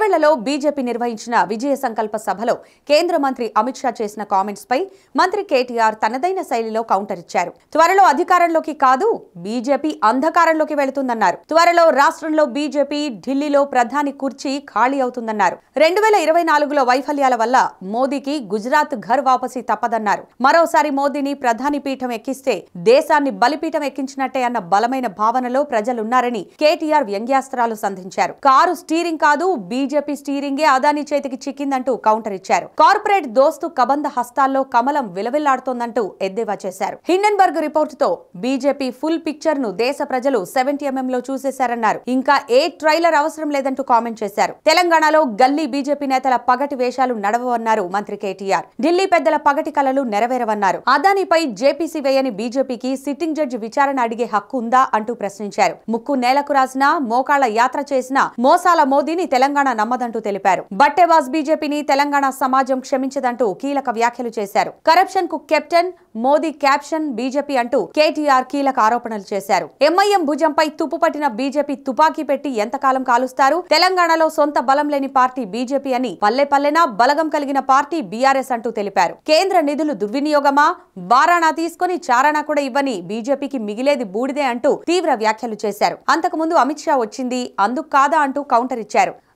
చేవెళ్లలో BJP నిర్వహించిన విజయ సంకల్ప సభలో కేంద్ర మంత్రి అమిత్ షా చేసిన కామెంట్స్ పై మంత్రి కేటీఆర్ తనదైన శైలిలో కౌంటర్ ఇచ్చారు త్వరలో అధికారంలోకి కాదు బీజేపీ అంధకారంలోకి వెళుతుందన్నారు త్వరలో రాష్ట్రంలో బీజేపీ ఢిల్లీలో ప్రధాని కుర్చీ ఖాళీ అవుతుందన్నారు రెండు వేల వైఫల్యాల వల్ల మోదీకి గుజరాత్ ఘర్ వాపసీ తప్పదన్నారు మరోసారి మోదీని ప్రధాని పీఠం ఎక్కిస్తే దేశాన్ని బలిపీఠం ఎక్కించినట్టే అన్న బలమైన భావనలో ప్రజలున్నారని కేటీఆర్ వ్యంగ్యాస్త్రాలు సంధించారు కారు స్టీరింగ్ కాదు బీజేపీ బీజేపీ స్టీరింగే అదానీ చేతికి చిక్కిందంటూ కౌంటర్ ఇచ్చారు కార్పొరేట్ దోస్తు కబంద హస్తాల్లో కమలం విలవిల్లాడుతోందంటూ ఎద్దేవా చేశారు హిండన్బర్గ్ తో బీజేపీ ఫుల్ పిక్చర్ ను దేశ ప్రజలు సెవెంటీ ఎంఎం లో చూసేశారన్నారు ఇంకా ఏ ట్రైలర్ అవసరం లేదంటూ కామెంట్ చేశారు తెలంగాణలో గల్లీ బీజేపీ నేతల పగటి వేషాలు నడవవన్నారు మంత్రి కేటీఆర్ ఢిల్లీ పెద్దల పగటి కలలు నెరవేరవన్నారు అదానీపై జేపీసీ వేయని బీజేపీకి సిట్టింగ్ జడ్జి విచారణ అడిగే హక్కు ఉందా అంటూ ప్రశ్నించారు ముక్కు నేలకు రాసిన మోకాళ్ల యాత్ర చేసిన మోసాల మోదీని తెలంగాణ నమ్మదంటూ తెలిపారు బట్టేవాస్ బీజేపీని తెలంగాణ సమాజం క్షమించదంటూ కీలక వ్యాఖ్యలు చేశారు కరప్షన్ కు కెప్టెన్ మోదీ క్యాప్షన్ బీజేపీ అంటూ కేటీఆర్ కీలక ఆరోపణలు చేశారు ఎంఐఎం భుజంపై తుప్పు పట్టిన బీజేపీ తుపాకీ పెట్టి ఎంతకాలం కాలుస్తారు తెలంగాణలో సొంత బలం లేని పార్టీ బీజేపీ అని పల్లె పల్లెనా బలగం కలిగిన పార్టీ బీఆర్ఎస్ అంటూ తెలిపారు కేంద్ర నిధులు దుర్వినియోగమా బారాణా తీసుకుని చారాణా కూడా ఇవ్వని బీజేపీకి మిగిలేది బూడిదే అంటూ తీవ్ర వ్యాఖ్యలు చేశారు అంతకుముందు అమిత్ షా వచ్చింది అందుకు కాదా అంటూ కౌంటర్ ఇచ్చారు